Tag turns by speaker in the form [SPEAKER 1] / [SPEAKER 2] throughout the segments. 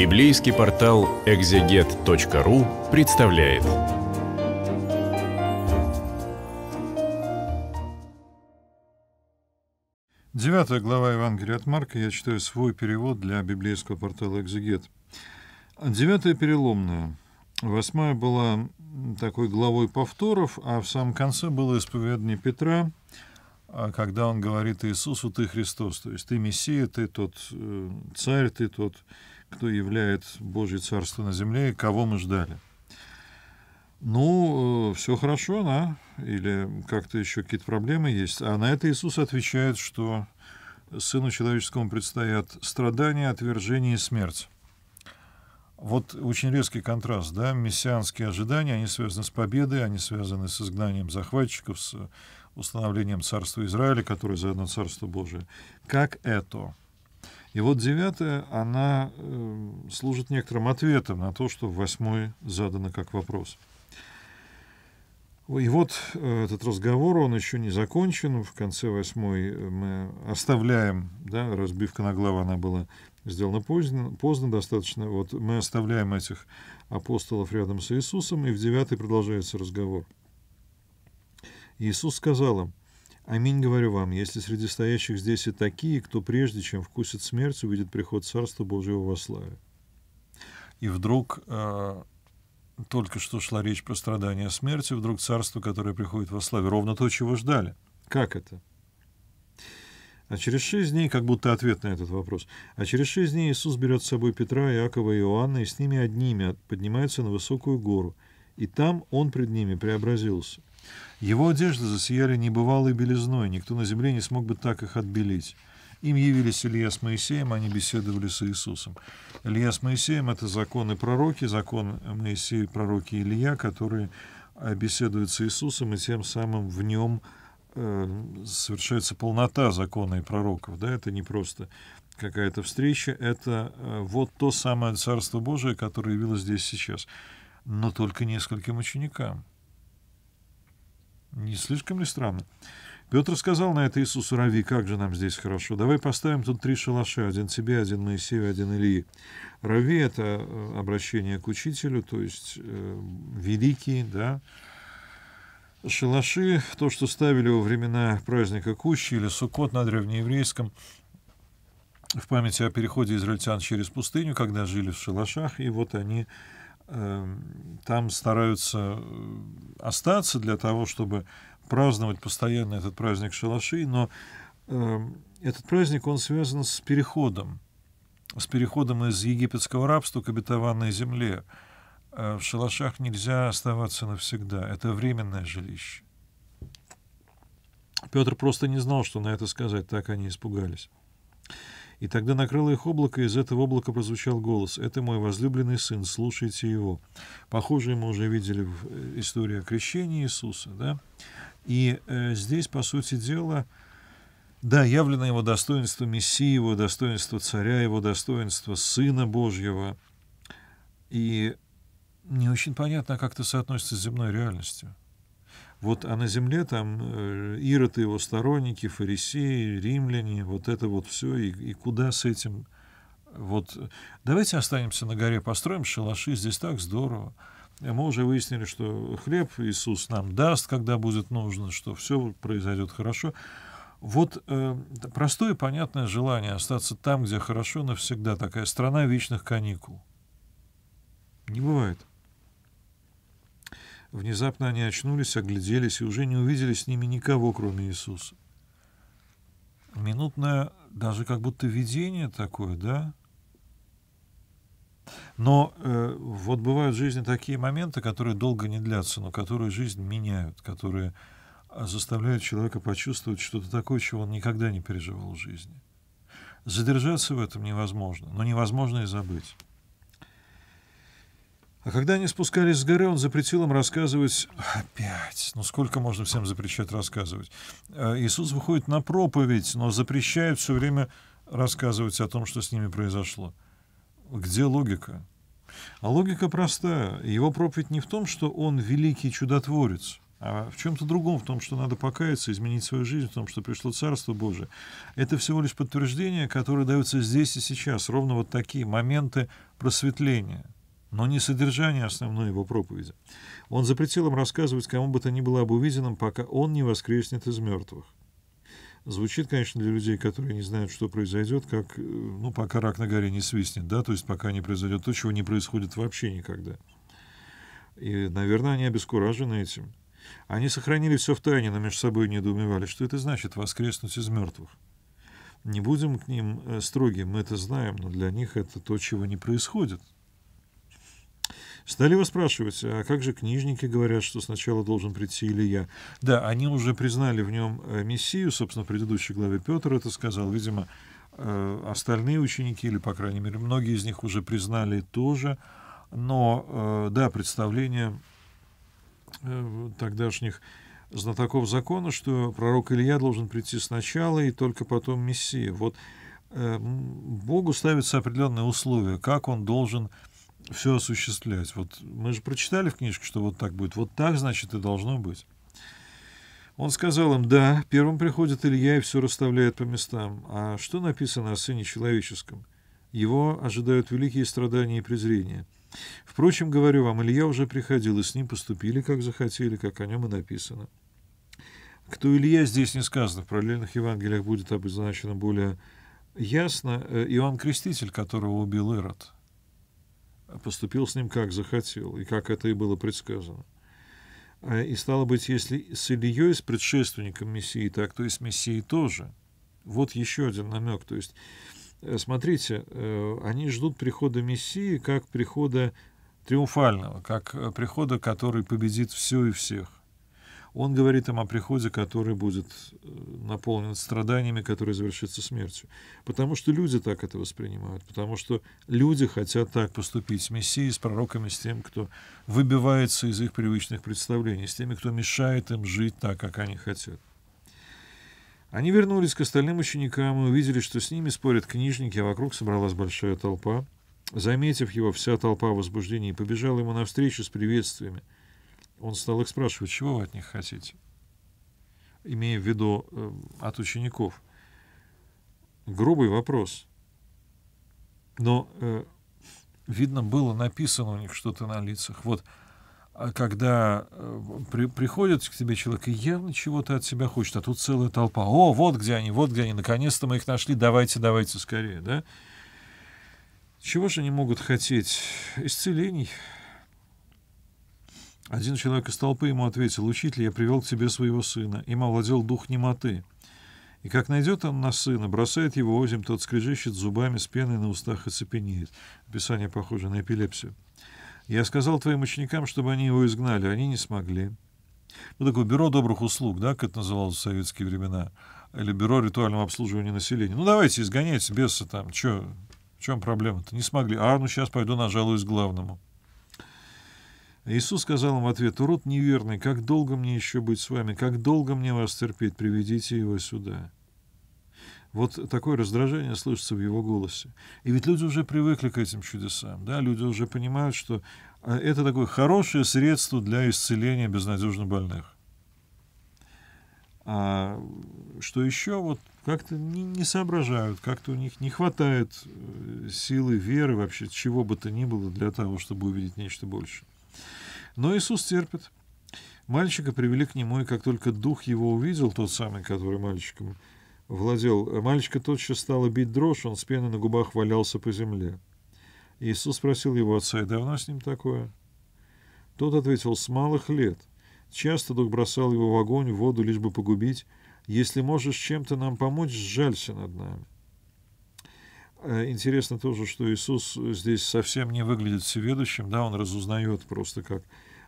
[SPEAKER 1] Библейский портал экзегет.ру представляет. Девятая глава Евангелия от Марка. Я читаю свой перевод для библейского портала «Экзегет». Девятая переломная. Восьмая была такой главой повторов, а в самом конце было исповедание Петра, а когда он говорит «Иисусу, ты Христос», то есть «Ты Мессия, ты тот э, царь, ты тот кто является Божье Царство на земле и кого мы ждали. Ну, э, все хорошо, да? Или как-то еще какие-то проблемы есть? А на это Иисус отвечает, что Сыну Человеческому предстоят страдания, отвержение и смерть. Вот очень резкий контраст, да, мессианские ожидания, они связаны с победой, они связаны с изгнанием захватчиков, с установлением Царства Израиля, которое заодно Царство Божие. Как это? И вот девятая, она э, служит некоторым ответом на то, что в восьмой задано как вопрос. И вот э, этот разговор, он еще не закончен. В конце восьмой э, мы оставляем, да, разбивка на главу, она была сделана поздно, поздно достаточно. Вот мы оставляем этих апостолов рядом с Иисусом, и в девятый продолжается разговор. Иисус сказал им, Аминь, говорю вам, если среди стоящих здесь и такие, кто прежде чем вкусит смерть, увидит приход Царства Божьего во славе. И вдруг э, только что шла речь про страдания смерти, вдруг Царство, которое приходит во славе, ровно то, чего ждали. Как это? А через шесть дней, как будто ответ на этот вопрос, а через шесть дней Иисус берет с собой Петра, Иакова и Иоанна, и с ними одними поднимается на высокую гору, и там Он пред ними преобразился. Его одежды засияли небывалой белизной, никто на земле не смог бы так их отбелить. Им явились Илья с Моисеем, они беседовали с Иисусом. Илья с Моисеем — это законы пророки, закон Моисея, пророки Илья, которые э, беседуют с Иисусом, и тем самым в нем э, совершается полнота закона и пророков. Да? Это не просто какая-то встреча, это э, вот то самое Царство Божие, которое явилось здесь сейчас, но только нескольким ученикам. Не слишком ли странно? Петр сказал на это Иисусу Рави, как же нам здесь хорошо. Давай поставим тут три шалаша, один тебе, один Моисею, один Ильи. Рави — это э, обращение к учителю, то есть э, великий, да. Шалаши — то, что ставили во времена праздника Кущи или Суккот на древнееврейском, в памяти о переходе израильтян через пустыню, когда жили в шалашах, и вот они э, там стараются э, остаться для того, чтобы праздновать постоянно этот праздник шалашей, но э, этот праздник, он связан с переходом, с переходом из египетского рабства к обетованной земле. Э, в шалашах нельзя оставаться навсегда, это временное жилище. Петр просто не знал, что на это сказать, так они испугались. И тогда накрыло их облако, и из этого облака прозвучал голос. «Это мой возлюбленный сын, слушайте его». Похоже, мы уже видели в э, истории о крещении Иисуса. Да? И э, здесь, по сути дела, да, явлено его достоинство Мессии, его достоинство Царя, его достоинство Сына Божьего. И не очень понятно, а как это соотносится с земной реальностью. Вот, а на земле там э, Ирод и его сторонники, фарисеи, римляне, вот это вот все, и, и куда с этим? Вот давайте останемся на горе, построим шалаши, здесь так здорово. Мы уже выяснили, что хлеб Иисус нам даст, когда будет нужно, что все произойдет хорошо. Вот э, простое понятное желание остаться там, где хорошо навсегда, такая страна вечных каникул. Не бывает. Внезапно они очнулись, огляделись и уже не увидели с ними никого, кроме Иисуса. Минутное, даже как будто видение такое, да? Но э, вот бывают в жизни такие моменты, которые долго не длятся, но которые жизнь меняют, которые а, заставляют человека почувствовать что-то такое, чего он никогда не переживал в жизни. Задержаться в этом невозможно, но невозможно и забыть. А когда они спускались с горы, он запретил им рассказывать... Опять! Ну сколько можно всем запрещать рассказывать? А, Иисус выходит на проповедь, но запрещает все время рассказывать о том, что с ними произошло. Где логика? А логика простая. Его проповедь не в том, что он великий чудотворец, а в чем-то другом, в том, что надо покаяться, изменить свою жизнь, в том, что пришло Царство Божие. Это всего лишь подтверждение, которое дается здесь и сейчас, ровно вот такие моменты просветления — но не содержание основной его проповеди. Он запретил им рассказывать кому бы то ни было об увиденном, пока он не воскреснет из мертвых. Звучит, конечно, для людей, которые не знают, что произойдет, как, э, ну, пока рак на горе не свистнет, да, то есть пока не произойдет то, чего не происходит вообще никогда. И, наверное, они обескуражены этим. Они сохранили все в тайне, но между собой недоумевали, что это значит воскреснуть из мертвых. Не будем к ним э, строгим, мы это знаем, но для них это то, чего не происходит. Стали его спрашивать, а как же книжники говорят, что сначала должен прийти Илья? Да, они уже признали в нем э, Мессию, собственно, в предыдущей главе Петр это сказал, видимо, э, остальные ученики, или, по крайней мере, многие из них уже признали тоже, но, э, да, представление тогдашних знатоков закона, что пророк Илья должен прийти сначала и только потом Мессия. Вот Богу ставятся определенные условия, как он должен все осуществлять. Вот мы же прочитали в книжке, что вот так будет. Вот так, значит, и должно быть. Он сказал им, да, первым приходит Илья и все расставляет по местам. А что написано о Сыне Человеческом? Его ожидают великие страдания и презрения. Впрочем, говорю вам, Илья уже приходил, и с ним поступили, как захотели, как о нем и написано. Кто Илья, здесь не сказано. В параллельных Евангелиях будет обозначено более ясно. Э, Иоанн Креститель, которого убил Ирод поступил с ним как захотел, и как это и было предсказано. А, и стало быть, если с Ильей, с предшественником Мессии так, то и с Мессией тоже. Вот еще один намек. То есть, э, смотрите, э, они ждут прихода Мессии как прихода триумфального, как э, прихода, который победит все и всех. Он говорит им о приходе, который будет э, наполнен страданиями, который завершится смертью. Потому что люди так это воспринимают, потому что люди хотят так поступить с Мессией, с пророками, с тем, кто выбивается из их привычных представлений, с теми, кто мешает им жить так, как они хотят. Они вернулись к остальным ученикам и увидели, что с ними спорят книжники, а вокруг собралась большая толпа. Заметив его, вся толпа в возбуждении побежала ему навстречу с приветствиями — он стал их спрашивать, чего вы от них хотите? Имея в виду э, от учеников. Грубый вопрос. Но э, видно было написано у них что-то на лицах. Вот а когда э, при, приходит к тебе человек и явно чего-то от себя хочет, а тут целая толпа. О, вот где они, вот где они, наконец-то мы их нашли, давайте, давайте скорее, да? Чего же они могут хотеть? Исцелений, один человек из толпы ему ответил, «Учитель, я привел к тебе своего сына. Им овладел дух немоты. И как найдет он на сына, бросает его озим, тот скрежещет зубами с пеной на устах и цепенеет». Описание похоже на эпилепсию. «Я сказал твоим ученикам, чтобы они его изгнали. Они не смогли». Ну, такое бюро добрых услуг, да, как это называлось в советские времена, или бюро ритуального обслуживания населения. Ну, давайте, изгоняйте беса там, чё, в чем проблема-то? Не смогли. А, ну, сейчас пойду нажалуюсь главному. Иисус сказал им в ответ, «Урод неверный, как долго мне еще быть с вами? Как долго мне вас терпеть? Приведите его сюда». Вот такое раздражение слышится в его голосе. И ведь люди уже привыкли к этим чудесам, да, люди уже понимают, что э, это такое хорошее средство для исцеления безнадежно больных. А что еще, вот как-то не, не соображают, как-то у них не хватает э, силы, веры, вообще чего бы то ни было для того, чтобы увидеть нечто большее. Но Иисус терпит. Мальчика привели к нему, и как только дух его увидел, тот самый, который мальчиком владел, мальчика тотчас стало бить дрожь, он с пеной на губах валялся по земле. Иисус спросил его отца, и давно с ним такое? Тот ответил, с малых лет. Часто дух бросал его в огонь, в воду, лишь бы погубить. Если можешь чем-то нам помочь, сжалься над нами. А, интересно тоже, что Иисус здесь совсем не выглядит всеведущим, да, он разузнает просто как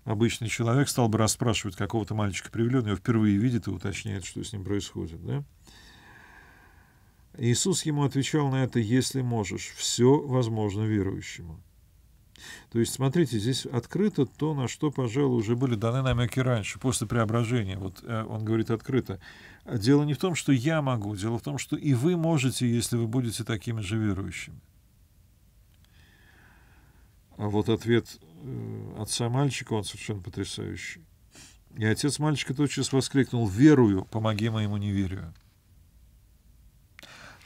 [SPEAKER 1] обычный человек, стал бы расспрашивать какого-то мальчика привели, его впервые видит и уточняет, что с ним происходит, да. Иисус ему отвечал на это, если можешь, все возможно верующему. То есть, смотрите, здесь открыто то, на что, пожалуй, уже были даны намеки раньше, после преображения. Вот э, он говорит открыто. Дело не в том, что я могу, дело в том, что и вы можете, если вы будете такими же верующими. А вот ответ э, отца мальчика, он совершенно потрясающий. И отец мальчика тотчас воскликнул «Верую, помоги моему неверию».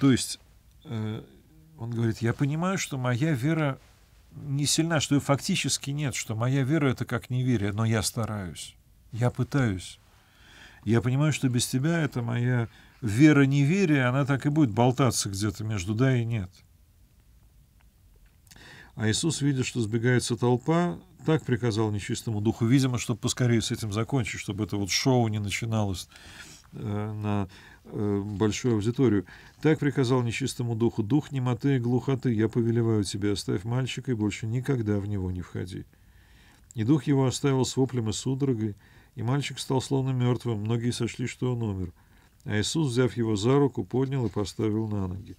[SPEAKER 1] То есть э, он говорит, я понимаю, что моя вера не сильна, что и фактически нет, что моя вера — это как неверие, но я стараюсь, я пытаюсь. Я понимаю, что без тебя это моя вера-неверие, она так и будет болтаться где-то между «да» и «нет». А Иисус, видя, что сбегается толпа, так приказал нечистому духу, видимо, чтобы поскорее с этим закончить, чтобы это вот шоу не начиналось э, на Э, большую аудиторию. Так приказал нечистому духу, дух немоты и глухоты, я повелеваю тебе, оставь мальчика и больше никогда в него не входи. И дух его оставил с воплем и судорогой, и мальчик стал словно мертвым, многие сочли, что он умер. А Иисус, взяв его за руку, поднял и поставил на ноги.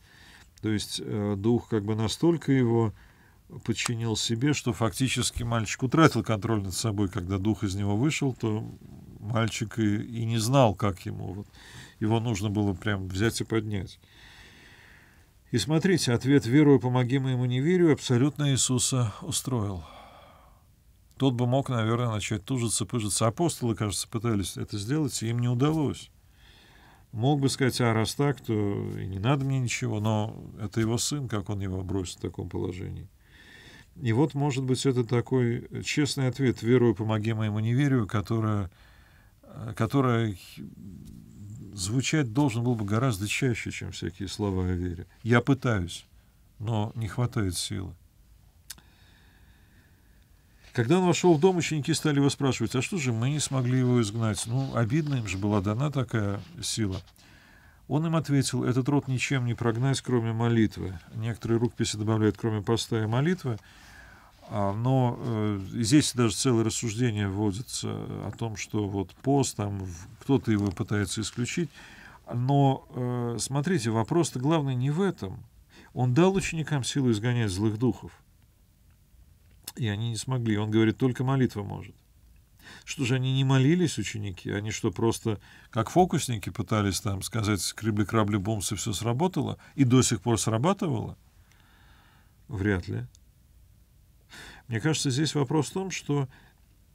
[SPEAKER 1] То есть э, дух как бы настолько его подчинил себе, что фактически мальчик утратил контроль над собой. Когда дух из него вышел, то мальчик и, и не знал, как ему. Вот его нужно было прям взять и поднять. И смотрите, ответ «Верую, помоги моему неверию» абсолютно Иисуса устроил. Тот бы мог, наверное, начать тужиться, пыжиться. Апостолы, кажется, пытались это сделать, и им не удалось. Мог бы сказать, а раз так, то и не надо мне ничего, но это его сын, как он его бросит в таком положении. И вот, может быть, это такой честный ответ «Верую, помоги моему неверию», которая, которая звучать должен был бы гораздо чаще, чем всякие слова о вере. Я пытаюсь, но не хватает силы. Когда он вошел в дом, ученики стали его спрашивать, а что же мы не смогли его изгнать? Ну, обидно им же была дана такая сила. Он им ответил, этот род ничем не прогнать, кроме молитвы. Некоторые рукописи добавляют, кроме поста и молитвы. А, но э, здесь даже целое рассуждение вводится о том, что вот пост, там кто-то его пытается исключить. Но э, смотрите, вопрос-то главный не в этом. Он дал ученикам силу изгонять злых духов. И они не смогли. Он говорит, только молитва может. Что же они не молились, ученики? Они что, просто как фокусники пытались там сказать крибли-крабли-бумс, и все сработало? И до сих пор срабатывало? Вряд ли. Мне кажется, здесь вопрос в том, что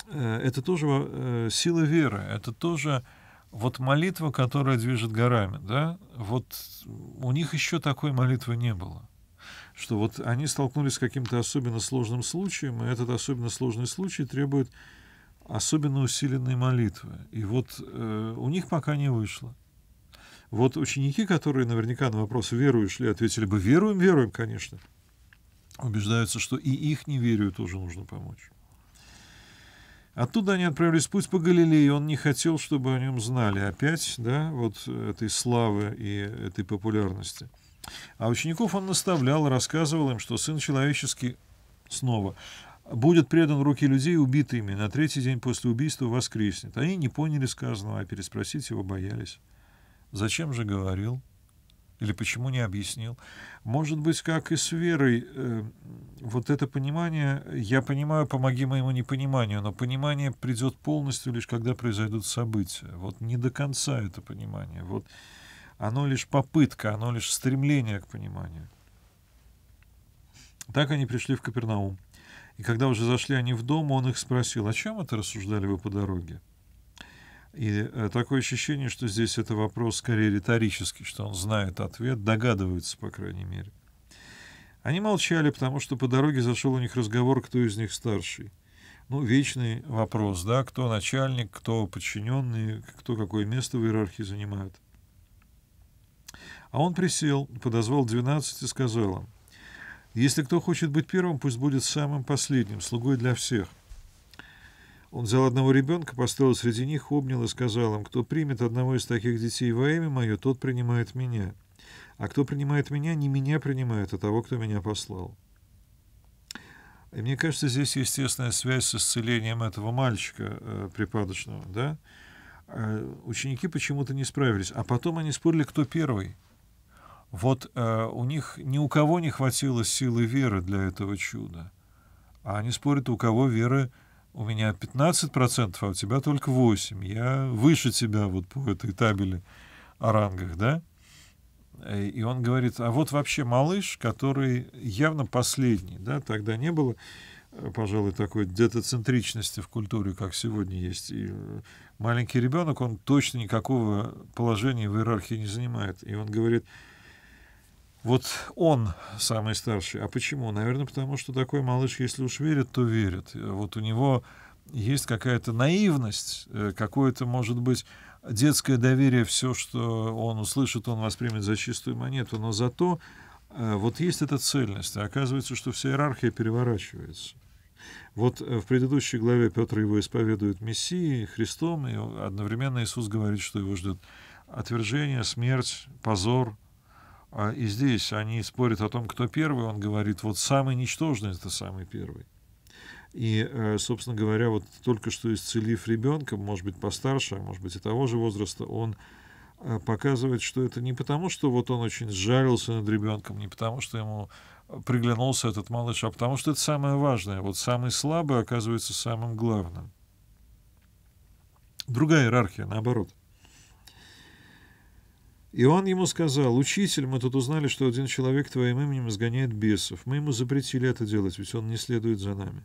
[SPEAKER 1] э, это тоже э, сила веры, это тоже вот молитва, которая движет горами, да, вот у них еще такой молитвы не было. Что вот они столкнулись с каким-то особенно сложным случаем, и этот особенно сложный случай требует особенно усиленной молитвы. И вот э, у них пока не вышло. Вот ученики, которые наверняка на вопрос «веруешь ли?» ответили бы «веруем, веруем, конечно» убеждаются, что и их неверию тоже нужно помочь. Оттуда они отправились в путь по Галилее, он не хотел, чтобы о нем знали опять, да, вот этой славы и этой популярности. А учеников он наставлял, рассказывал им, что сын человеческий снова будет предан в руки людей убитыми, на третий день после убийства воскреснет. Они не поняли сказанного, а переспросить его боялись. Зачем же говорил? или почему не объяснил. Может быть, как и с верой, э, вот это понимание, я понимаю, помоги моему непониманию, но понимание придет полностью лишь когда произойдут события. Вот не до конца это понимание. Вот оно лишь попытка, оно лишь стремление к пониманию. Так они пришли в Капернаум. И когда уже зашли они в дом, он их спросил, о чем это рассуждали вы по дороге? И э, такое ощущение, что здесь это вопрос скорее риторический, что он знает ответ, догадывается, по крайней мере. Они молчали, потому что по дороге зашел у них разговор, кто из них старший. Ну, вечный вопрос, да, кто начальник, кто подчиненный, кто какое место в иерархии занимает. А он присел, подозвал 12 и сказал им, «Если кто хочет быть первым, пусть будет самым последним, слугой для всех. Он взял одного ребенка, поставил среди них, обнял и сказал им, кто примет одного из таких детей во имя мое, тот принимает меня. А кто принимает меня, не меня принимает, а того, кто меня послал. И мне кажется, здесь естественная связь с исцелением этого мальчика э, припадочного, да? Э, ученики почему-то не справились. А потом они спорили, кто первый. Вот э, у них ни у кого не хватило силы веры для этого чуда. А они спорят, у кого веры у меня 15%, а у тебя только 8%. Я выше тебя вот по этой табели о рангах, да? Э, и он говорит, а вот вообще малыш, который явно последний, да, тогда не было, э, пожалуй, такой детоцентричности в культуре, как сегодня есть. И э, маленький ребенок, он точно никакого положения в иерархии не занимает. И он говорит, вот он самый старший. А почему? Наверное, потому что такой малыш, если уж верит, то верит. Вот у него есть какая-то наивность, э, какое-то, может быть, детское доверие, все, что он услышит, он воспримет за чистую монету, но зато э, вот есть эта цельность. И а оказывается, что вся иерархия переворачивается. Вот э, в предыдущей главе Петр его исповедует Мессией, Христом, и одновременно Иисус говорит, что его ждет отвержение, смерть, позор, а, и здесь они спорят о том, кто первый. Он говорит, вот самый ничтожный — это самый первый. И, э, собственно говоря, вот только что исцелив ребенка, может быть, постарше, а может быть, и того же возраста, он э, показывает, что это не потому, что вот он очень сжарился над ребенком, не потому, что ему э, приглянулся этот малыш, а потому что это самое важное. Вот самый слабый оказывается самым главным. Другая иерархия, наоборот. Иоанн ему сказал, «Учитель, мы тут узнали, что один человек твоим именем изгоняет бесов. Мы ему запретили это делать, ведь он не следует за нами».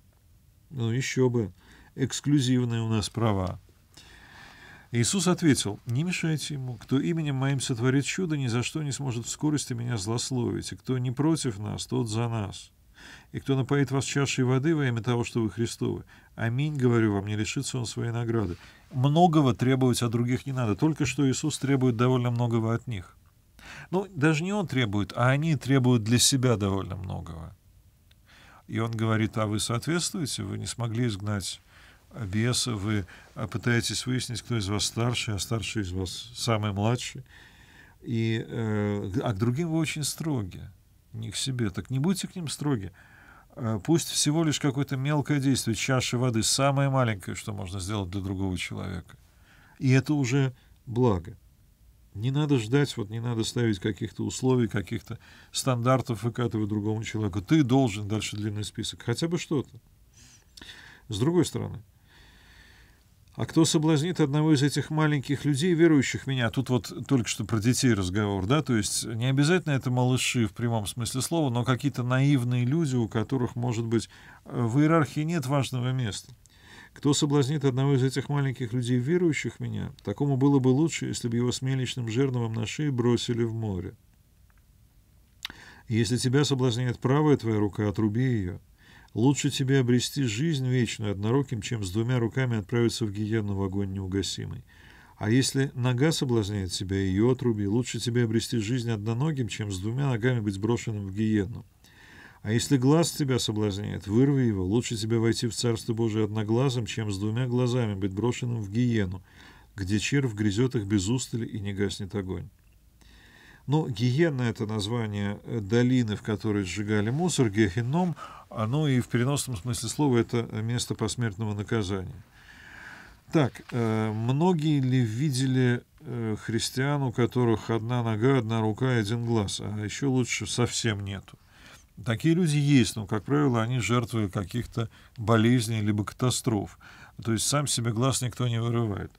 [SPEAKER 1] Ну, еще бы. Эксклюзивные у нас права. Иисус ответил, «Не мешайте ему. Кто именем моим сотворит чудо, ни за что не сможет в скорости меня злословить, и кто не против нас, тот за нас». И кто напоит вас чашей воды во имя того, что вы Христовы, аминь, говорю вам, не лишится он своей награды. Многого требовать от других не надо. Только что Иисус требует довольно многого от них. Ну, даже не он требует, а они требуют для себя довольно многого. И он говорит, а вы соответствуете, вы не смогли изгнать беса, вы а, пытаетесь выяснить, кто из вас старший, а старший из вас самый младший. И, э, а к другим вы очень строги не к себе. Так не будьте к ним строги. Э, пусть всего лишь какое-то мелкое действие, чаша воды, самое маленькое, что можно сделать для другого человека. И это уже благо. Не надо ждать, вот не надо ставить каких-то условий, каких-то стандартов выкатывать другому человеку. Ты должен, дальше длинный список, хотя бы что-то. С другой стороны, а кто соблазнит одного из этих маленьких людей, верующих меня? Тут вот только что про детей разговор, да? То есть не обязательно это малыши в прямом смысле слова, но какие-то наивные люди, у которых, может быть, в иерархии нет важного места. Кто соблазнит одного из этих маленьких людей, верующих меня, такому было бы лучше, если бы его с мельничным жерновом на шее бросили в море. Если тебя соблазняет правая твоя рука, отруби ее. Лучше тебе обрести жизнь вечную одноруким, чем с двумя руками отправиться в гиенну в огонь неугасимый. А если нога соблазняет тебя, ее отруби, лучше тебе обрести жизнь одноногим, чем с двумя ногами быть брошенным в гиенну. А если глаз тебя соблазняет, вырви его, лучше тебе войти в Царство Божие одноглазым, чем с двумя глазами быть брошенным в гиену, где червь грязет их без устали и не гаснет огонь. Ну, гиена — это название э, долины, в которой сжигали мусор, гехеном, оно и в переносном смысле слова — это место посмертного наказания. Так, э, многие ли видели э, христиан, у которых одна нога, одна рука и один глаз, а еще лучше совсем нету? Такие люди есть, но, как правило, они жертвы каких-то болезней либо катастроф. То есть сам себе глаз никто не вырывает.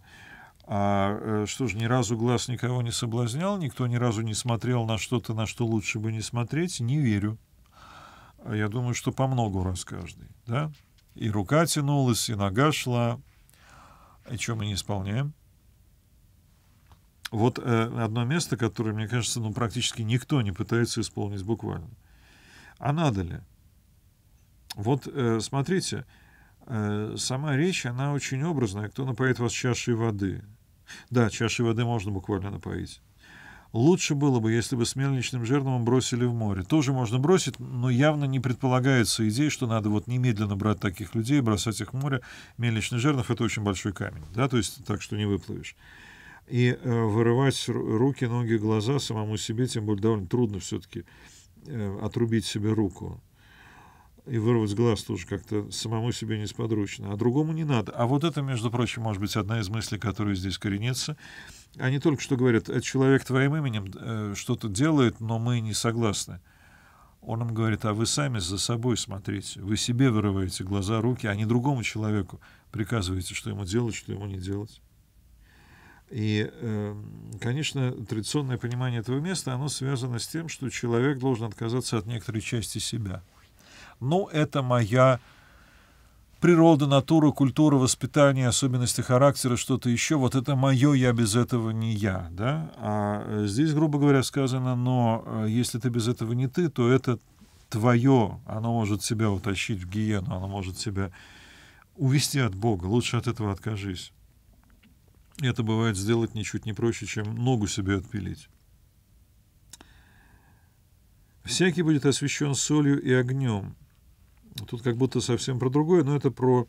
[SPEAKER 1] А э, что ж ни разу глаз никого не соблазнял, никто ни разу не смотрел на что-то, на что лучше бы не смотреть, не верю. А я думаю, что по многу раз каждый, да? И рука тянулась, и нога шла. И что мы не исполняем? Вот э, одно место, которое, мне кажется, ну, практически никто не пытается исполнить буквально. А надо ли? Вот, э, смотрите, э, сама речь, она очень образная. Кто напоит вас чашей воды? Да, чашей воды можно буквально напоить. Лучше было бы, если бы с мельничным жерновом бросили в море. Тоже можно бросить, но явно не предполагается идея, что надо вот немедленно брать таких людей, бросать их в море. Мельничный жернов — это очень большой камень, да, то есть так, что не выплывешь. И э, вырывать руки, ноги, глаза самому себе, тем более довольно трудно все-таки э, отрубить себе руку и вырвать глаз тоже как-то самому себе несподручно, а другому не надо. А вот это, между прочим, может быть, одна из мыслей, которая здесь коренится. Они только что говорят, «Э, человек твоим именем э, что-то делает, но мы не согласны. Он им говорит, а вы сами за собой смотрите, вы себе вырываете глаза, руки, а не другому человеку приказываете, что ему делать, что ему не делать. И, эм, конечно, традиционное понимание этого места, оно связано с тем, что человек должен отказаться от некоторой части себя – ну, это моя природа, натура, культура, воспитание, особенности характера, что-то еще. Вот это мое я без этого не я. Да? А э, здесь, грубо говоря, сказано, но э, если ты без этого не ты, то это твое, оно может себя утащить в гиену, оно может себя увести от Бога. Лучше от этого откажись. Это бывает сделать ничуть не проще, чем ногу себе отпилить. Всякий будет освящен солью и огнем. Тут как будто совсем про другое, но это про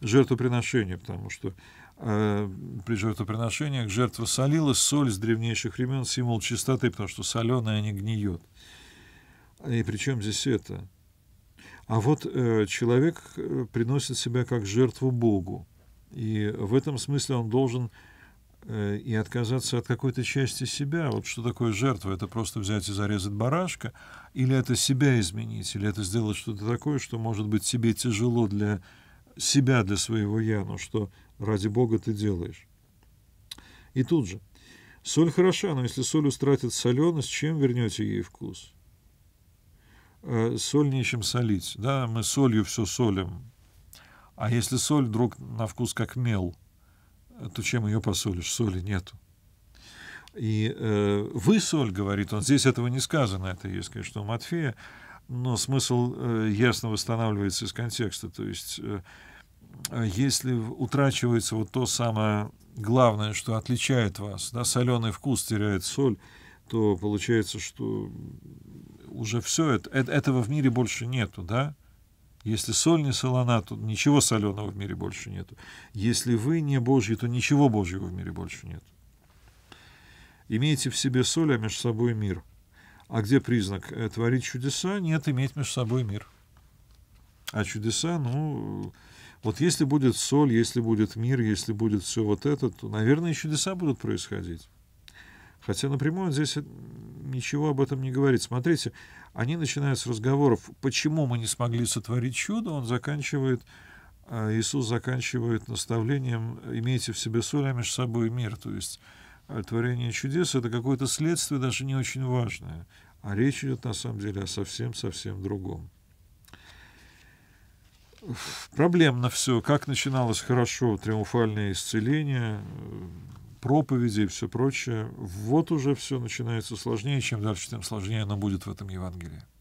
[SPEAKER 1] жертвоприношение, потому что э, при жертвоприношениях жертва солилась, соль с древнейших времен символ чистоты, потому что соленая не гниет. И при чем здесь это? А вот э, человек э, приносит себя как жертву Богу, и в этом смысле он должен Э, и отказаться от какой-то части себя. Вот что такое жертва? Это просто взять и зарезать барашка? Или это себя изменить? Или это сделать что-то такое, что, может быть, тебе тяжело для себя, для своего «я», но что ради Бога ты делаешь? И тут же. Соль хороша, но если соль устратит соленость, чем вернете ей вкус? Э, соль нечем солить. Да, мы солью все солим. А если соль вдруг на вкус как мел – то чем ее посолишь? Соли нету. И э, вы соль, говорит он, здесь этого не сказано, это есть, конечно, у Матфея, но смысл э, ясно восстанавливается из контекста. То есть, э, э если утрачивается вот то самое главное, что отличает вас, да, соленый вкус теряет соль, то получается, что уже все это, э, этого в мире больше нету, да? Если соль не солона, то ничего соленого в мире больше нет. Если вы не Божьи, то ничего Божьего в мире больше нет. Имейте в себе соль, а между собой мир. А где признак э, творить чудеса? Нет, иметь между собой мир. А чудеса, ну, вот если будет соль, если будет мир, если будет все вот это, то, наверное, и чудеса будут происходить. Хотя напрямую здесь ничего об этом не говорит. Смотрите, они начинают с разговоров, почему мы не смогли сотворить чудо, он заканчивает, э, Иисус заканчивает наставлением «имейте в себе соль, а между собой мир». То есть э, творение чудес — это какое-то следствие даже не очень важное, а речь идет на самом деле о совсем-совсем другом. Проблемно все. Как начиналось хорошо, триумфальное исцеление, э, проповеди и все прочее, вот уже все начинается сложнее, чем дальше, тем сложнее оно будет в этом Евангелии.